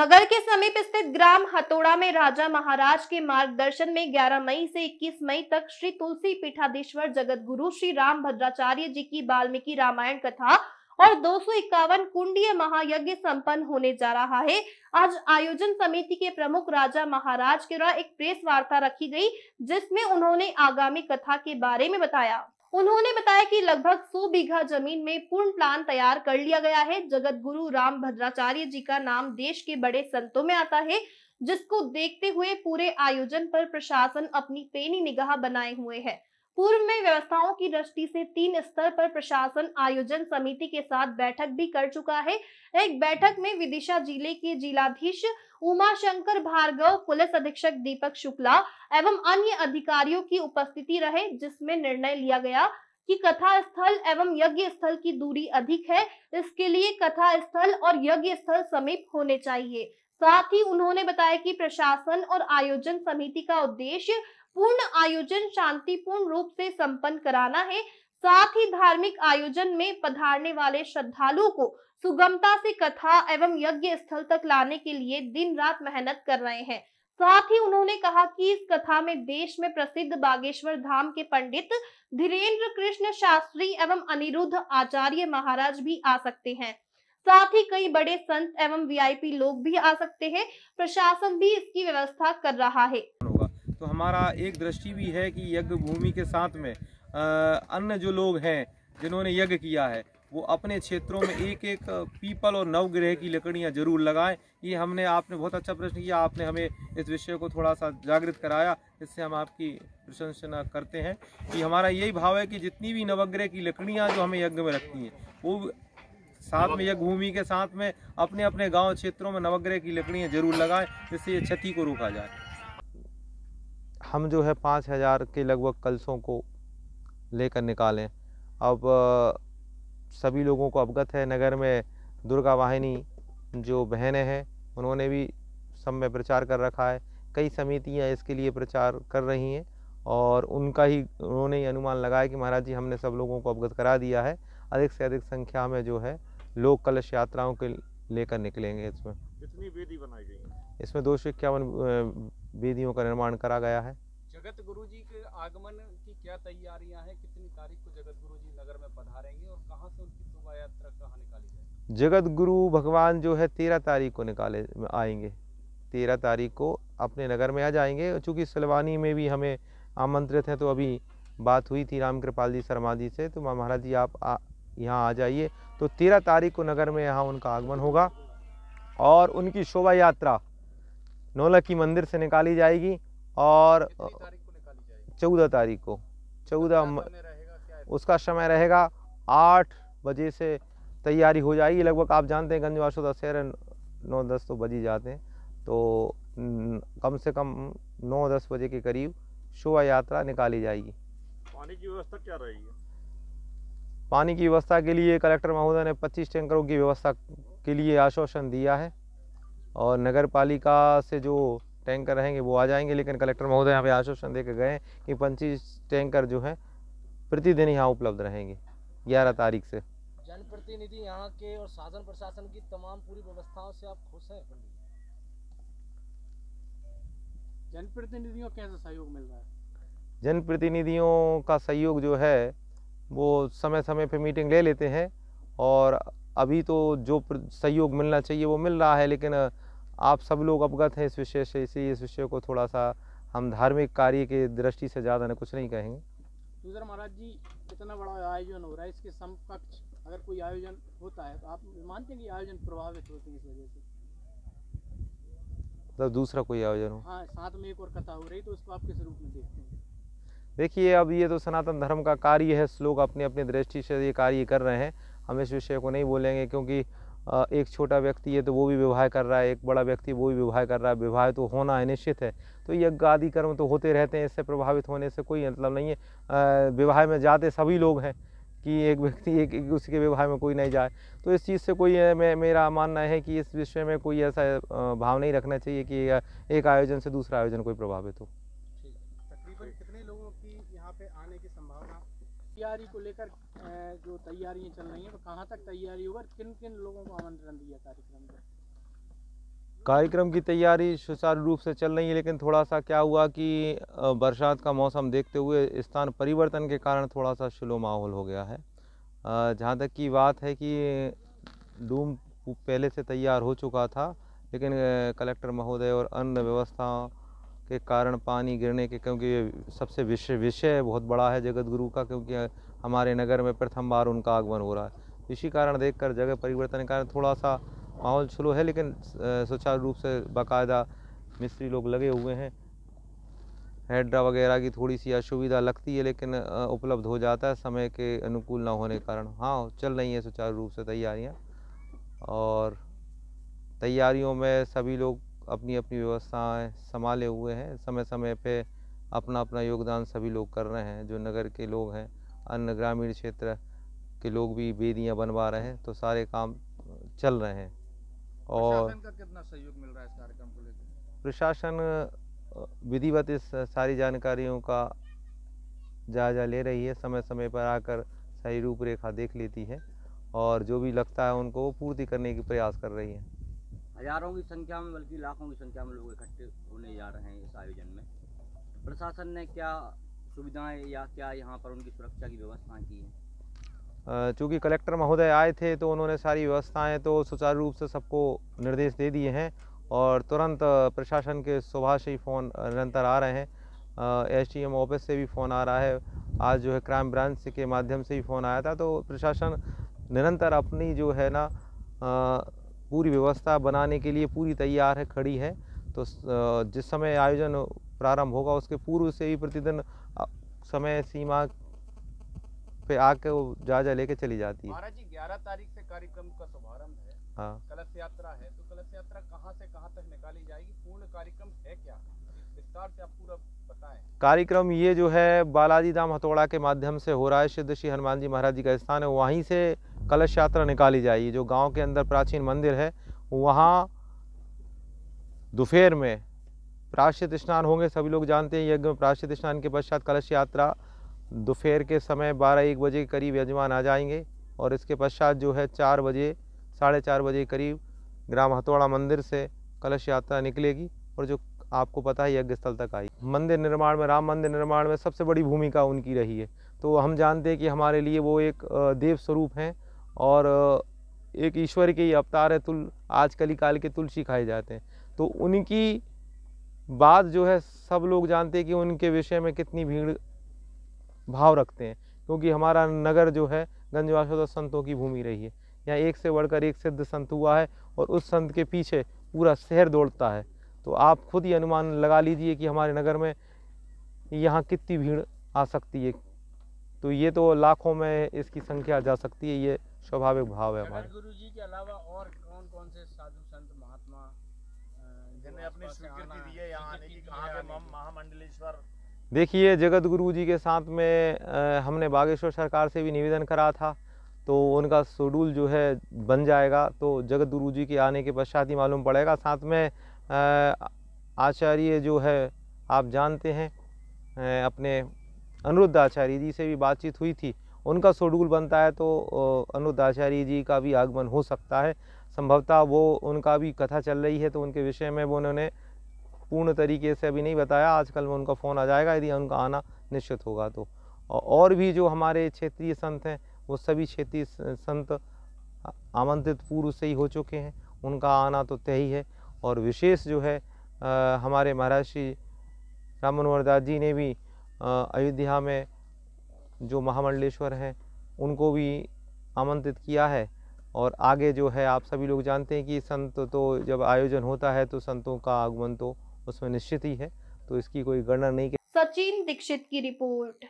नगर के समीप स्थित ग्राम हथोड़ा में राजा महाराज के मार्गदर्शन में 11 मई से 21 मई तक श्री तुलसी पीठाधीश्वर जगत गुरु श्री राम भद्राचार्य जी की वाल्मीकि रामायण कथा और दो कुंडीय महायज्ञ संपन्न होने जा रहा है आज आयोजन समिति के प्रमुख राजा महाराज के द्वारा एक प्रेस वार्ता रखी गई जिसमें उन्होंने आगामी कथा के बारे में बताया उन्होंने बताया कि लगभग 100 बीघा जमीन में पूर्ण प्लान तैयार कर लिया गया है जगत गुरु राम भद्राचार्य जी का नाम देश के बड़े संतों में आता है जिसको देखते हुए पूरे आयोजन पर प्रशासन अपनी पेनी निगाह बनाए हुए है पूर्व में व्यवस्थाओं की दृष्टि से तीन स्तर पर प्रशासन आयोजन समिति के साथ बैठक भी कर चुका है एक बैठक में विदिशा जिले के जिलाधीश उमा शंकर भार्गव पुलिस अधीक्षक दीपक शुक्ला एवं अन्य अधिकारियों की उपस्थिति रहे जिसमें निर्णय लिया गया कि कथा स्थल एवं यज्ञ स्थल की दूरी अधिक है इसके लिए कथा स्थल और यज्ञ स्थल समीप होने चाहिए साथ ही उन्होंने बताया कि प्रशासन और आयोजन समिति का उद्देश्य पूर्ण आयोजन शांतिपूर्ण रूप से संपन्न कराना है साथ ही धार्मिक आयोजन में पधारने वाले श्रद्धालुओं को सुगमता से कथा एवं यज्ञ स्थल तक लाने के लिए दिन रात मेहनत कर रहे हैं साथ ही उन्होंने कहा कि इस कथा में देश में प्रसिद्ध बागेश्वर धाम के पंडित धीरेन्द्र कृष्ण शास्त्री एवं अनिरुद्ध आचार्य महाराज भी आ सकते हैं साथ ही कई बड़े संत एवं वीआईपी लोग भी आ सकते हैं प्रशासन भी इसकी व्यवस्था कर रहा है तो हमारा एक दृष्टि भी है कि यज्ञ भूमि के साथ में अन्य जो लोग हैं जिन्होंने यज्ञ किया है वो अपने क्षेत्रों में एक एक पीपल और नवग्रह की लकड़ियाँ जरूर लगाएं ये हमने आपने बहुत अच्छा प्रश्न किया आपने हमें इस विषय को थोड़ा सा जागृत कराया इससे हम आपकी प्रशंसना करते हैं कि हमारा यही भाव है कि जितनी भी नवग्रह की लकड़ियाँ जो हमें यज्ञ में रखती हैं वो साथ में यज्ञ भूमि के साथ में अपने अपने गाँव क्षेत्रों में नवग्रह की लकड़ियाँ जरूर लगाएं जिससे ये क्षति को रोका जाए हम जो है पाँच हज़ार के लगभग कलसों को लेकर निकालें अब सभी लोगों को अवगत है नगर में दुर्गा वाहिनी जो बहनें हैं उन्होंने भी सब में प्रचार कर रखा है कई समितियां इसके लिए प्रचार कर रही हैं और उनका ही उन्होंने ही अनुमान लगाया कि महाराज जी हमने सब लोगों को अवगत करा दिया है अधिक से अधिक संख्या में जो है लोक कलश यात्राओं के लेकर निकलेंगे इसमें कितनी वेदी बनाई गई है इसमें दो सौ इक्यावन वेदियों का निर्माण करा गया है जगत गुरु जी के आगमन की क्या तैयारियां हैं कितनी तारीख को जगत गुरु जी नगर में पधारेंगे और कहां से उनकी शोभा यात्रा कहाँ निकाली जाएगी जगत गुरु भगवान जो है तेरह तारीख को निकाले आएंगे तेरह तारीख को अपने नगर में आ जाएंगे चूँकि सलवानी में भी हमें आमंत्रित हैं तो अभी बात हुई थी राम कृपाल जी शर्मा जी से तो महाराज जी आप यहाँ आ जाइए तो तेरह तारीख को नगर में यहाँ उनका आगमन होगा और उनकी शोभा यात्रा नौलखी मंदिर से निकाली जाएगी और चौदह तारीख को चौदह उसका समय रहेगा आठ बजे से तैयारी हो जाएगी लगभग आप जानते हैं गंजवासो दशहरा नौ दस तो बजी जाते हैं तो कम से कम नौ दस बजे के करीब शोभा यात्रा निकाली जाएगी पानी की व्यवस्था क्या रहेगी पानी की व्यवस्था के लिए कलेक्टर महोदय ने 25 टैंकरों की व्यवस्था के लिए आश्वासन दिया है और नगर पालिका से जो टैंकर रहेंगे वो आ जाएंगे लेकिन कलेक्टर महोदय यहाँ पे आश्वासन दे के गए कि पच्चीस टैंकर जो हैं प्रतिदिन यहाँ उपलब्ध रहेंगे ग्यारह तारीख से जनप्रतिनिधि यहाँ के और साधन प्रशासन की तमाम पूरी व्यवस्थाओं से आप खुश हैं जनप्रतिनिधियों कैसा सहयोग मिल रहा है जनप्रतिनिधियों का सहयोग जो है वो समय समय पे मीटिंग ले लेते हैं और अभी तो जो सहयोग मिलना चाहिए वो मिल रहा है लेकिन आप सब लोग अवगत हैं इस विषय से इसी इस विषय को थोड़ा सा हम धार्मिक कार्य के दृष्टि से ज़्यादा कुछ नहीं कहेंगे तो महाराज जी इतना बड़ा आयोजन हो रहा है इसके समकक्ष अगर कोई आयोजन होता है तो आप मानते हैं कि आयोजन प्रभावित होते हैं इस वजह से मतलब दूसरा कोई आयोजन हो हाँ साथ में एक और कथा हो रही तो उसको आप किस रूप में देखते हैं देखिए अब ये तो सनातन धर्म का कार्य है लोग अपने अपने दृष्टि से ये कार्य कर रहे हैं हम इस विषय को नहीं बोलेंगे क्योंकि एक छोटा व्यक्ति है तो वो भी विवाह कर रहा है एक बड़ा व्यक्ति वो भी विवाह कर रहा है विवाह तो होना है निश्चित है तो यज्ञ आदि कर्म तो होते रहते हैं इससे प्रभावित होने से कोई मतलब नहीं है विवाह में जाते सभी लोग हैं कि एक व्यक्ति एक, एक दूसरे के विवाह में कोई नहीं जाए तो इस चीज़ से कोई मेरा मानना है कि इस विषय में कोई ऐसा भाव नहीं रखना चाहिए कि एक आयोजन से दूसरा आयोजन कोई प्रभावित हो तैयारी को लेकर जो तैयारियां चल रही हैं तो कहाँ तक तैयारी होगा किन किन लोगों को आमंत्रण दिया कार्यक्रम कार्यक्रम की तैयारी सुचारू रूप से चल रही है लेकिन थोड़ा सा क्या हुआ कि बरसात का मौसम देखते हुए स्थान परिवर्तन के कारण थोड़ा सा स्लो माहौल हो गया है जहाँ तक की बात है कि डूम पहले से तैयार हो चुका था लेकिन कलेक्टर महोदय और अन्य व्यवस्था के कारण पानी गिरने के क्योंकि ये सबसे विषय विषय बहुत बड़ा है जगत गुरु का क्योंकि हमारे नगर में प्रथम बार उनका आगमन हो रहा है इसी कारण देखकर जगह परिवर्तन के कारण थोड़ा सा माहौल स्लो है लेकिन सुचारू रूप से बाकायदा मिस्त्री लोग लगे हुए हैं हेड्रा वगैरह की थोड़ी सी असुविधा लगती है लेकिन उपलब्ध हो जाता है समय के अनुकूल ना होने के कारण हाँ चल रही हैं सुचारू रूप से तैयारियाँ और तैयारियों में सभी लोग अपनी अपनी व्यवस्थाएं संभाले हुए हैं समय समय पे अपना अपना योगदान सभी लोग कर रहे हैं जो नगर के लोग हैं अन्य ग्रामीण क्षेत्र के लोग भी बेदियाँ बनवा रहे हैं तो सारे काम चल रहे हैं और कितना सहयोग मिल रहा है इस कार्यक्रम को लेकर प्रशासन विधिवत इस सारी जानकारियों का जायजा ले रही है समय समय पर आकर सही रूपरेखा देख लेती है और जो भी लगता है उनको वो पूर्ति करने की प्रयास कर रही है हजारों की संख्या में बल्कि लाखों की संख्या में लोग इकट्ठे होने जा रहे हैं इस आयोजन में प्रशासन ने क्या सुविधाएं या क्या यहाँ पर उनकी सुरक्षा की व्यवस्थाएं की है चूँकि कलेक्टर महोदय आए थे तो उन्होंने सारी व्यवस्थाएं तो सुचारू रूप से सबको निर्देश दे दिए हैं और तुरंत प्रशासन के सुबह से ही फ़ोन निरंतर आ रहे हैं एस डी एम ऑफिस से भी फ़ोन आ रहा है आज जो है क्राइम ब्रांच के माध्यम से भी फ़ोन आया था तो प्रशासन निरंतर अपनी जो है ना पूरी व्यवस्था बनाने के लिए पूरी तैयार है खड़ी है तो जिस समय आयोजन प्रारंभ होगा उसके पूर्व से ही प्रतिदिन समय सीमा पे आके वो जा लेके चली जाती है जी तारीख से कार्यक्रम का शुभारंभ है हाँ कलश यात्रा है तो कलश यात्रा कहाँ से कहाँ तक निकाली जाएगी पूर्ण कार्यक्रम है क्या विस्तार से आप पूरा कार्यक्रम ये जो है बालाजी धाम हथौड़ा के माध्यम से हो रहा है सिद्ध श्री हनुमान जी महाराज जी का स्थान है वहीं से कलश यात्रा निकाली जाएगी जो गांव के अंदर प्राचीन मंदिर है वहाँ दोपहर में प्राश्चित स्नान होंगे सभी लोग जानते हैं यज्ञ में प्राश्चित स्नान के पश्चात कलश यात्रा दोपहर के समय बारह एक बजे के करीब यजमान आ जाएंगे और इसके पश्चात जो है चार बजे साढ़े चार बजे करीब ग्राम हथौड़ा मंदिर से कलश यात्रा निकलेगी और जो आपको पता है यज्ञ स्थल तक आई मंदिर निर्माण में राम मंदिर निर्माण में सबसे बड़ी भूमिका उनकी रही है तो हम जानते हैं कि हमारे लिए वो एक देव स्वरूप हैं और एक ईश्वर के ही अवतार है तुल आज कली काल के तुलसी खाए जाते हैं तो उनकी बात जो है सब लोग जानते हैं कि उनके विषय में कितनी भीड़ भाव रखते हैं क्योंकि हमारा नगर जो है गंजवासोदा संतों की भूमि रही है यहाँ एक से बढ़कर एक सिद्ध संत हुआ है और उस संत के पीछे पूरा शहर दौड़ता है तो आप खुद ही अनुमान लगा लीजिए कि हमारे नगर में यहाँ कितनी भीड़ आ सकती है तो ये तो लाखों में इसकी संख्या जा सकती है ये स्वाभाविक भाव है हमारे गुरु जी के अलावा और कौन कौन से साधु संत महात्मा जिन्हें अपनी स्वीकृति दी है यहाँ आने की कहाँ पे महामंडलेश्वर देखिए जगत गुरु जी के साथ में हमने बागेश्वर सरकार से भी निवेदन करा था तो उनका शेड्यूल जो है बन जाएगा तो जगत गुरु जी के आने के पश्चात ही मालूम पड़ेगा साथ में आचार्य जो है आप जानते हैं अपने अनिरुद्ध आचार्य जी से भी बातचीत हुई थी उनका शेड्यूल बनता है तो अनुद जी का भी आगमन हो सकता है संभवतः वो उनका भी कथा चल रही है तो उनके विषय में वो उन्होंने पूर्ण तरीके से अभी नहीं बताया आजकल में उनका फ़ोन आ जाएगा यदि उनका आना निश्चित होगा तो और भी जो हमारे क्षेत्रीय संत हैं वो सभी क्षेत्रीय संत आमंत्रित पूर्व से ही हो चुके हैं उनका आना तो तय ही है और विशेष जो है आ, हमारे श्री राम मनोहर दास जी ने भी अयोध्या में जो महामंडलेश्वर हैं उनको भी आमंत्रित किया है और आगे जो है आप सभी लोग जानते हैं कि संत तो जब आयोजन होता है तो संतों का आगमन तो उसमें निश्चित ही है तो इसकी कोई गणना नहीं सचिन दीक्षित की रिपोर्ट